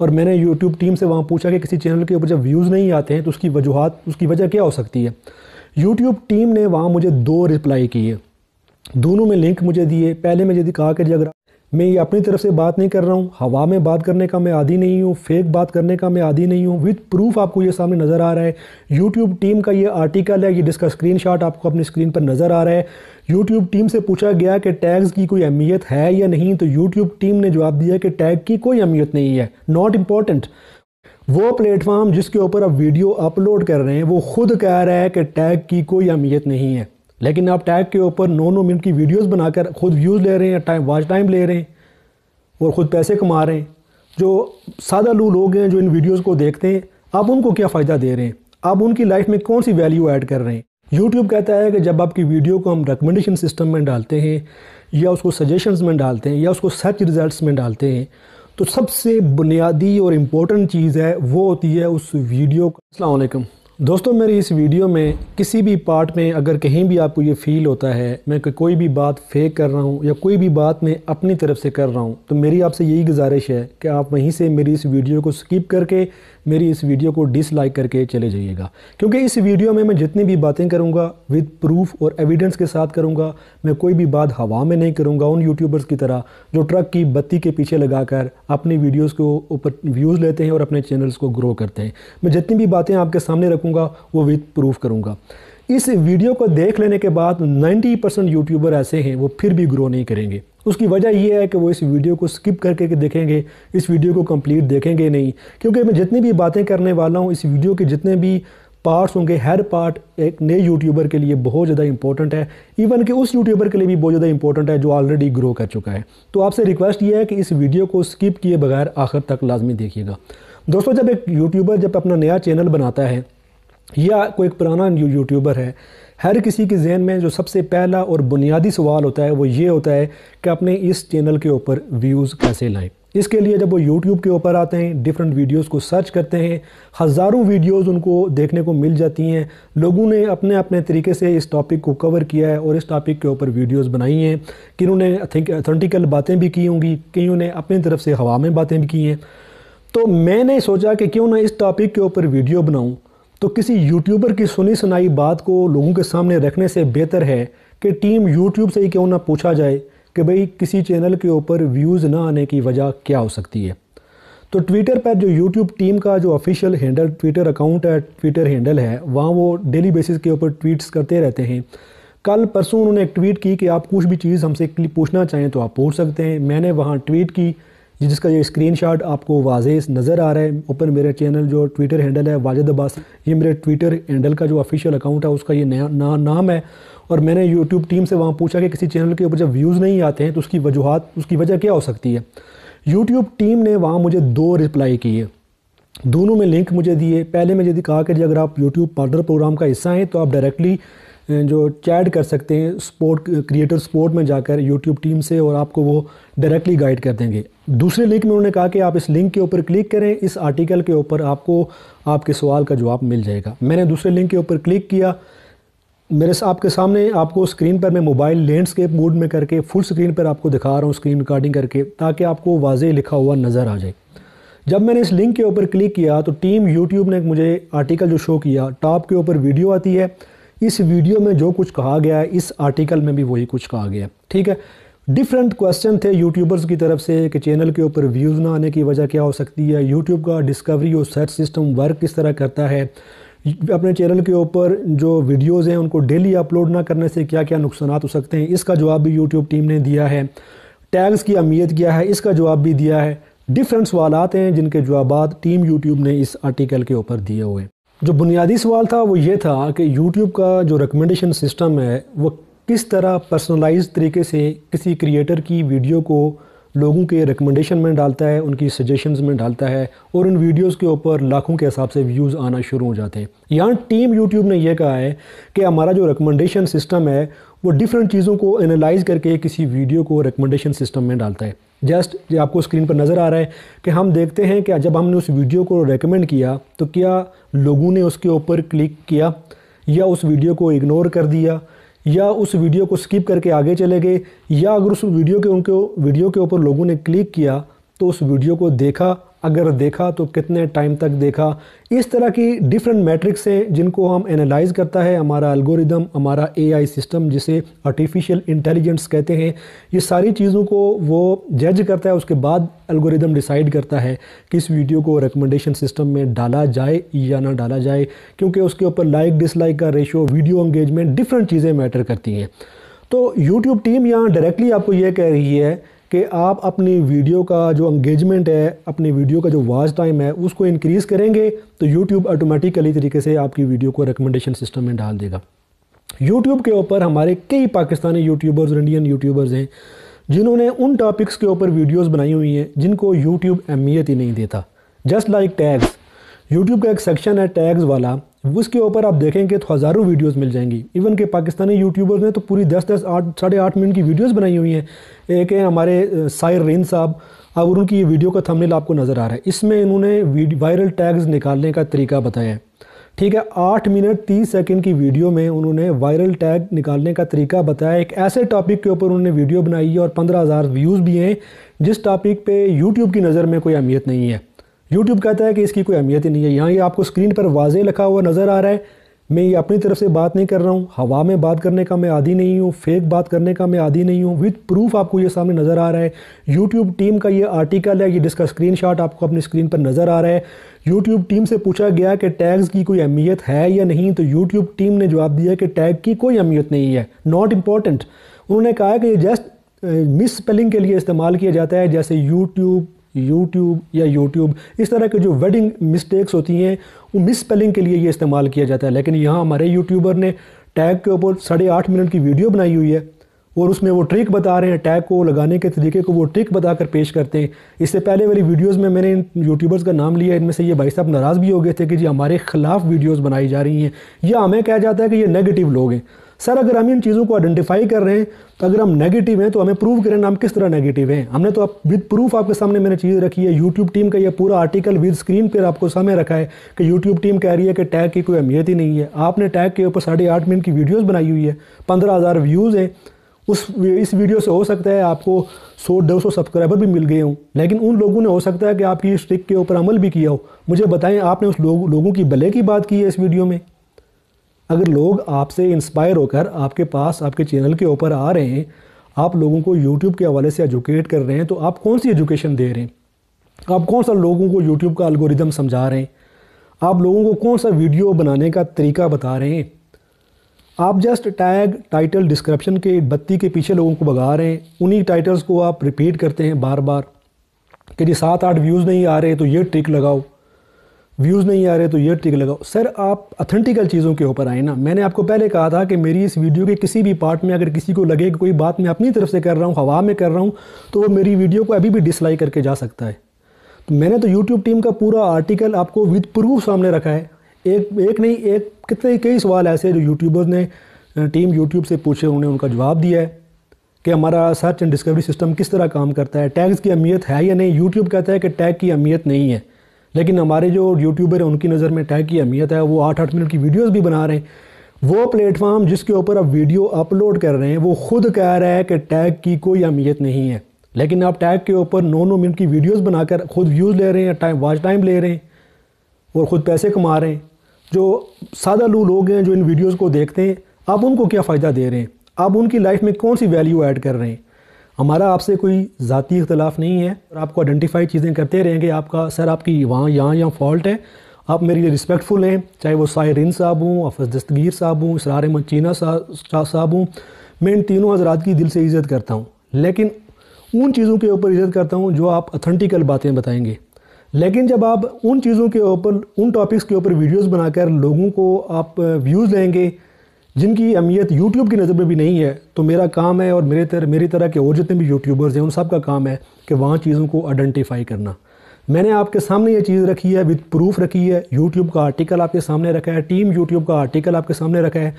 और मैंने YouTube team से वहाँ पूछा कि किसी चैनल के ऊपर जब व्यूज़ नहीं आते हैं तो उसकी वजूहत उसकी वजह क्या हो सकती है यूट्यूब टीम ने वहाँ मुझे दो रिप्लाई किए दोनों में लिंक मुझे दिए पहले मुझे कहा कि जी अगर मैं ये अपनी तरफ से बात नहीं कर रहा हूँ हवा में बात करने का मैं आदि नहीं हूँ फेक बात करने का मैं आदि नहीं हूँ विद प्रूफ आपको ये सामने नज़र आ रहा है यूट्यूब टीम का ये आर्टिकल है ये जिसका शॉट आपको अपनी स्क्रीन पर नज़र आ रहा है यूट्यूब टीम से पूछा गया कि टैग्स की कोई अहमियत है या नहीं तो यूट्यूब टीम ने जवाब दिया कि टैग की कोई अहमियत नहीं है नॉट इम्पॉर्टेंट वो प्लेटफॉर्म जिसके ऊपर आप वीडियो अपलोड कर रहे हैं वो खुद कह रहा है कि टैग की कोई अहमियत नहीं है लेकिन आप टैग के ऊपर नौ नौ मिनट की वीडियोस बनाकर खुद व्यूज़ ले रहे हैं टाइम वॉच टाइम ले रहे हैं और ख़ुद पैसे कमा रहे हैं जो सादा लू लोग हैं जो इन वीडियोस को देखते हैं आप उनको क्या फ़ायदा दे रहे हैं आप उनकी लाइफ में कौन सी वैल्यू ऐड कर रहे हैं यूट्यूब कहता है कि जब आपकी वीडियो को हम रिकमेंडेशन सिस्टम में डालते हैं या उसको सजेशन में डालते हैं या उसको सर्च रिज़ल्ट में डालते हैं तो सबसे बुनियादी और इम्पोर्टेंट चीज़ है वो होती है उस वीडियो का असलकम दोस्तों मेरी इस वीडियो में किसी भी पार्ट में अगर कहीं भी आपको ये फील होता है मैं कोई भी बात फेक कर रहा हूँ या कोई भी बात मैं अपनी तरफ से कर रहा हूँ तो मेरी आपसे यही गुजारिश है कि आप वहीं से मेरी इस वीडियो को स्किप करके मेरी इस वीडियो को डिसलाइक करके चले जाइएगा क्योंकि इस वीडियो में मैं जितनी भी बातें करूँगा विद प्रूफ और एविडेंस के साथ करूँगा मैं कोई भी बात हवा में नहीं करूँगा उन यूट्यूबर्स की तरह जो ट्रक की बत्ती के पीछे कर अपनी वीडियोज़ को ऊपर व्यूज़ लेते हैं और अपने चैनल्स को ग्रो करते हैं मैं जितनी भी बातें आपके सामने रखूँ सकूँगा वो विद प्रूफ करूँगा इस वीडियो को देख लेने के बाद 90 परसेंट यूट्यूबर ऐसे हैं वो फिर भी ग्रो नहीं करेंगे उसकी वजह यह है कि वो इस वीडियो को स्किप करके देखेंगे इस वीडियो को कंप्लीट देखेंगे नहीं क्योंकि मैं जितनी भी बातें करने वाला हूँ इस वीडियो के जितने भी पार्ट्स होंगे हर पार्ट एक नए यूट्यूबर के लिए बहुत ज़्यादा इंपॉर्टेंट है इवन कि उस यूट्यूबर के लिए भी बहुत ज़्यादा इंपॉर्टेंट है जो ऑलरेडी ग्रो कर चुका है तो आपसे रिक्वेस्ट ये है कि इस वीडियो को स्किप किए बगैर आखिर तक लाजमी देखिएगा दोस्तों जब एक यूट्यूबर जब अपना नया चैनल बनाता है या कोई एक पुराना यूट्यूबर है हर किसी के जहन में जो सबसे पहला और बुनियादी सवाल होता है वो ये होता है कि अपने इस चैनल के ऊपर व्यूज़ कैसे लाएं इसके लिए जब वो YouTube के ऊपर आते हैं डिफरेंट वीडियोस को सर्च करते हैं हज़ारों वीडियोस उनको देखने को मिल जाती हैं लोगों ने अपने अपने तरीके से इस टॉपिक को कवर किया है और इस टॉपिक के ऊपर वीडियोस बनाई हैं किन्हों ने थिंक अथेंटिकल बातें भी की होंगी कईयों ने अपनी तरफ से हवा में बातें भी की हैं तो मैंने सोचा कि क्यों ना इस टॉपिक के ऊपर वीडियो बनाऊँ तो किसी यूट्यूबर की सुनी सुनाई बात को लोगों के सामने रखने से बेहतर है कि टीम यूट्यूब से ही क्यों ना पूछा जाए कि भाई किसी चैनल के ऊपर व्यूज़ ना आने की वजह क्या हो सकती है तो ट्विटर पर जो यूट्यूब टीम का जो ऑफिशियल हैंडल ट्विटर अकाउंट है ट्विटर हैंडल है वहाँ वो डेली बेसिस के ऊपर ट्वीट्स करते रहते हैं कल परसों उन्होंने एक ट्वीट की कि आप कुछ भी चीज़ हमसे पूछना चाहें तो आप पूछ सकते हैं मैंने वहाँ ट्वीट की जिसका ये स्क्रीनशॉट आपको वाजे नज़र आ रहा है ऊपर मेरा चैनल जो ट्विटर हैंडल है वाजिद अब्बास ये मेरे ट्विटर हैंडल का जो ऑफिशियल अकाउंट है उसका ये नया ना, नाम है और मैंने यूट्यूब टीम से वहाँ पूछा कि किसी चैनल के ऊपर जब व्यूज़ नहीं आते हैं तो उसकी वजूहत उसकी वजह क्या हो सकती है यूट्यूब टीम ने वहाँ मुझे दो रिप्लाई किए दोनों में लिंक मुझे दिए पहले मैं यदि कहा कि अगर आप यूट्यूब पार्टनर प्रोग्राम का हिस्सा हैं तो आप डायरेक्टली जो चैट कर सकते हैं स्पोर्ट क्रिएटर स्पोर्ट में जाकर यूट्यूब टीम से और आपको वो डायरेक्टली गाइड कर देंगे दूसरे लिंक में उन्होंने कहा कि आप इस लिंक के ऊपर क्लिक करें इस आर्टिकल के ऊपर आपको आपके सवाल का जवाब मिल जाएगा मैंने दूसरे लिंक के ऊपर क्लिक किया मेरे आपके सामने आपको स्क्रीन पर मैं मोबाइल लैंडस्केप मोड में करके फुल स्क्रीन पर आपको दिखा रहा हूँ स्क्रीन रिकॉर्डिंग करके ताकि आपको वाजे लिखा हुआ नज़र आ जाए जब मैंने इस लिंक के ऊपर क्लिक किया तो टीम यूट्यूब ने मुझे आर्टिकल जो शो किया टॉप के ऊपर वीडियो आती है इस वीडियो में जो कुछ कहा गया है इस आर्टिकल में भी वही कुछ कहा गया है ठीक है डिफरेंट क्वेश्चन थे यूट्यूबर्स की तरफ से कि चैनल के ऊपर व्यूज़ ना आने की वजह क्या हो सकती है यूट्यूब का डिस्कवरी और सर्च सिस्टम वर्क किस तरह करता है अपने चैनल के ऊपर जो वीडियोज़ हैं उनको डेली अपलोड ना करने से क्या क्या नुकसान हो सकते हैं इसका जवाब भी यूट्यूब टीम ने दिया है टैग्स की अहमियत क्या है इसका जवाब भी दिया है डिफरेंट सवाल हैं जिनके जवाब टीम यूट्यूब ने इस आर्टिकल के ऊपर दिए हुए जो बुनियादी सवाल था वो ये था कि यूट्यूब का जो रिकमेंडेशन सिस्टम है वो किस तरह पर्सनलाइज तरीके से किसी क्रिएटर की वीडियो को लोगों के रिकमेंडेशन में डालता है उनकी सजेशंस में डालता है और उन वीडियोस के ऊपर लाखों के हिसाब से व्यूज़ आना शुरू हो जाते हैं यहाँ टीम यूट्यूब ने यह कहा है कि हमारा जो रिकमेंडेशन सिस्टम है वो डिफरेंट चीज़ों को एनालाइज करके किसी वीडियो को रिकमेंडेशन सिस्टम में डालता है जस्ट जो आपको स्क्रीन पर नज़र आ रहा है कि हम देखते हैं कि जब हमने उस वीडियो को रेकमेंड किया तो क्या लोगों ने उसके ऊपर क्लिक किया या उस वीडियो को इग्नोर कर दिया या उस वीडियो को स्किप करके आगे चले गए या अगर उस वीडियो के उनके वीडियो के ऊपर लोगों ने क्लिक किया तो उस वीडियो को देखा अगर देखा तो कितने टाइम तक देखा इस तरह की डिफरेंट मैट्रिक्स हैं जिनको हम एनालाइज करता है हमारा एल्गोरिदम हमारा एआई सिस्टम जिसे आर्टिफिशियल इंटेलिजेंस कहते हैं ये सारी चीज़ों को वो जज करता है उसके बाद एल्गोरिदम डिसाइड करता है कि इस वीडियो को रिकमेंडेशन सिस्टम में डाला जाए या ना डाला जाए क्योंकि उसके ऊपर लाइक डिसलाइक का रेशो वीडियो एंगेजमेंट डिफरेंट चीज़ें मैटर करती हैं तो यूट्यूब टीम यहाँ डायरेक्टली आपको ये कह रही है कि आप अपनी वीडियो का जो एंगेजमेंट है अपनी वीडियो का जो वॉच टाइम है उसको इंक्रीज़ करेंगे तो यूट्यूब ऑटोमेटिकली तरीके से आपकी वीडियो को रिकमेंडेशन सिस्टम में डाल देगा यूट्यूब के ऊपर हमारे कई पाकिस्तानी यूट्यूबर्स और इंडियन यूट्यूबर्स हैं जिन्होंने उन टॉपिक्स के ऊपर वीडियोज़ बनाई हुई हैं जिनको यूट्यूब अहमियत ही नहीं देता जस्ट लाइक टैग्स यूट्यूब का एक सेक्शन है टैग्स वाला उसके ऊपर आप देखेंगे तो हज़ारों वीडियोस मिल जाएंगी इवन के पाकिस्तानी यूट्यूबर्स ने तो पूरी दस दस आठ साढ़े आठ मिनट की वीडियोस बनाई हुई हैं एक है हमारे सायर रेन साहब अब उनकी ये वीडियो का थंबनेल आपको नज़र आ रहा है इसमें इन्होंने वायरल टैग्स निकालने का तरीका बताया है ठीक है आठ मिनट तीस सेकेंड की वीडियो में उन्होंने वायरल टैग निकालने का तरीका बताया एक ऐसे टॉपिक के ऊपर उन्होंने वीडियो बनाई है और पंद्रह हज़ार व्यूज़ भी हैं जिस टॉपिक पर यूट्यूब की नज़र में कोई अहमियत नहीं है यूट्यूब कहता है कि इसकी कोई अहमियत ही नहीं है यहाँ ये आपको स्क्रीन पर वाजे लिखा हुआ नज़र आ रहा है मैं ये अपनी तरफ से बात नहीं कर रहा हूँ हवा में बात करने का मैं आदि नहीं हूँ फेक बात करने का मैं आदि नहीं हूँ विद प्रूफ आपको ये सामने नज़र आ रहा है यूट्यूब टीम का ये आर्टिकल है ये जिसका शॉट आपको अपनी स्क्रीन पर नज़र आ रहा है यूट्यूब टीम से पूछा गया कि टैग्स की कोई अहमियत है या नहीं तो यूट्यूब टीम ने जवाब दिया कि टैग की कोई अहमियत नहीं है नॉट इम्पॉर्टेंट उन्होंने कहा कि ये जस्ट मिस स्पेलिंग के लिए इस्तेमाल किया जाता है जैसे यूट्यूब यूट्यूब या यूट्यूब इस तरह के जो वेडिंग मिस्टेक्स होती हैं वो मिस स्पेलिंग के लिए ये इस्तेमाल किया जाता है लेकिन यहाँ हमारे यूट्यूबर ने टैग के ऊपर साढ़े आठ मिनट की वीडियो बनाई हुई है और उसमें वो ट्रिक बता रहे हैं टैग को लगाने के तरीके को वो ट्रिक बता कर पेश करते हैं इससे पहले वाली वीडियोज़ में मैंने इन यूट्यूबर्स का नाम लिया इनमें से ये भाई साहब नाराज़ भी हो गए थे कि जी हमारे खिलाफ वीडियोज़ बनाई जा रही हैं या हमें कहा जाता है कि ये नेगेटिव लोग हैं सर अगर हम इन चीज़ों को आइडेंटिफाई कर रहे हैं तो अगर हम नेगेटिव हैं तो हमें प्रूव करें हम किस तरह नेगेटिव हैं हमने तो आप विद प्रूफ आपके सामने मैंने चीज़ रखी है यूट्यूब टीम का ये पूरा आर्टिकल विद स्क्रीन पर आपको सामने रखा है कि यूट्यूब टीम कह रही है कि टैग की कोई अहमियत ही नहीं है आपने टैग के ऊपर साढ़े आठ मिनट की वीडियोज़ बनाई हुई है पंद्रह हज़ार व्यूज़ हैं उस इस वीडियो से हो सकता है आपको 100-200 सब्सक्राइबर भी मिल गए हों लेकिन उन लोगों ने हो सकता है कि आपकी इस ट्रिक के ऊपर अमल भी किया हो मुझे बताएं आपने उस लोग, लोगों की भले की बात की है इस वीडियो में अगर लोग आपसे इंस्पायर होकर आपके पास आपके चैनल के ऊपर आ रहे हैं आप लोगों को यूट्यूब के हवाले से एजुकेट कर रहे हैं तो आप कौन सी एजुकेशन दे रहे हैं आप कौन सा लोगों को यूट्यूब का अलगोरिदम समझा रहे हैं आप लोगों को कौन सा वीडियो बनाने का तरीका बता रहे हैं आप जस्ट टैग टाइटल डिस्क्रिप्शन के बत्ती के पीछे लोगों को भगा रहे हैं उन्हीं टाइटल्स को आप रिपीट करते हैं बार बार कि जी सात आठ व्यूज़ नहीं आ रहे तो ये ट्रिक लगाओ व्यूज़ नहीं आ रहे तो ये टिक लगाओ सर आप अथेंटिकल चीज़ों के ऊपर आए ना मैंने आपको पहले कहा था कि मेरी इस वीडियो के किसी भी पार्ट में अगर किसी को लगे कि कोई बात मैं अपनी तरफ से कर रहा हूँ हवा में कर रहा हूँ तो वो मेरी वीडियो को अभी भी डिसलाइक करके जा सकता है तो मैंने तो यूट्यूब टीम का पूरा आर्टिकल आपको विद प्रूफ सामने रखा है एक एक नहीं एक कितने कई सवाल ऐसे जो यूट्यूबर्स ने टीम यूट्यूब से पूछे उन्होंने उनका जवाब दिया है कि हमारा सर्च एंड डिस्कवरी सिस्टम किस तरह काम करता है टैग्स की अहमियत है या नहीं यूट्यूब कहता है कि टैग की अहमियत नहीं है लेकिन हमारे जो यूट्यूबर हैं उनकी नज़र में टैग की अहमियत है वो आठ आठ मिनट की वीडियोज़ भी बना रहे हैं वो प्लेटफॉर्म जिसके ऊपर आप वीडियो अपलोड कर रहे हैं वो खुद कह रहा है कि टैग की कोई अहमियत नहीं है लेकिन आप टैग के ऊपर नौ नौ मिनट की वीडियोस बनाकर खुद व्यूज़ ले रहे हैं टाइम वॉच टाइम ले रहे हैं और ख़ुद पैसे कमा रहे हैं जो सादा लू लोग हैं जो इन वीडियोज़ को देखते हैं आप उनको क्या फ़ायदा दे रहे हैं आप उनकी लाइफ में कौन सी वैल्यू ऐड कर रहे हैं हमारा आपसे कोई ज़ाती इख्तलाफ नहीं है और आपको आइडेंटिफाई चीज़ें करते रहेंगे आपका सर आपकी वहाँ यहाँ यहाँ फॉल्ट है आप मेरे लिए रिस्पेक्टफुल हैं चाहे वो सायरिन साहब हूँ अफज दस्तगीर साहब हूँ इसरार अहमद चीना साहब हूँ मैं इन तीनों हजरात की दिल से इज़्ज़त करता हूँ लेकिन उन चीज़ों के ऊपर इज़्ज़त करता हूँ जो आप अथेंटिकल बातें बताएंगे लेकिन जब आप उन चीज़ों के ऊपर उन टॉपिक्स के ऊपर वीडियोज़ बनाकर लोगों को आप व्यूज़ uh, लेंगे जिनकी अहमियत यूट्यूब की नज़र में भी नहीं है तो मेरा काम है और मेरे तरह मेरी तरह के और जितने भी यूट्यूबर्स हैं उन सब का काम है कि वहाँ चीज़ों को आइडेंटिफाई करना मैंने आपके सामने ये चीज़ रखी है विद प्रूफ रखी है यूट्यूब का आर्टिकल आपके सामने रखा है टीम यूट्यूब का आर्टिकल आपके सामने रखा है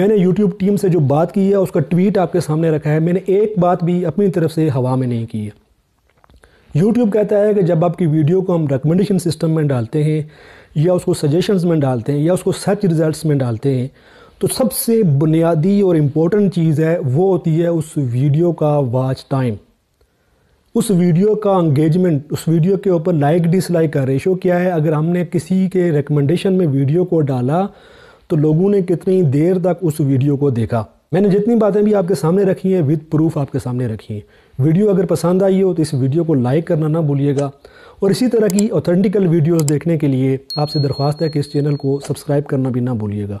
मैंने यूट्यूब टीम से जो बात की है उसका ट्वीट आपके सामने रखा है मैंने एक बात भी अपनी तरफ से हवा में नहीं की है यूट्यूब कहता है कि जब आपकी वीडियो को हम रिकमेंडेशन सिस्टम में डालते हैं या उसको सजेशंस में डालते हैं या उसको सर्च रिज़ल्ट में डालते हैं तो सबसे बुनियादी और इम्पोर्टेंट चीज़ है वो होती है उस वीडियो का वाच टाइम उस वीडियो का एंगेजमेंट उस वीडियो के ऊपर लाइक डिसलाइक का रेशो क्या है अगर हमने किसी के रिकमेंडेशन में वीडियो को डाला तो लोगों ने कितनी देर तक उस वीडियो को देखा मैंने जितनी बातें भी आपके सामने रखी हैं विद प्रूफ आपके सामने रखी हैं वीडियो अगर पसंद आई हो तो इस वीडियो को लाइक करना ना भूलिएगा और इसी तरह की ऑथेंटिकल वीडियोस देखने के लिए आपसे दरख्वास्त है कि इस चैनल को सब्सक्राइब करना भी ना भूलिएगा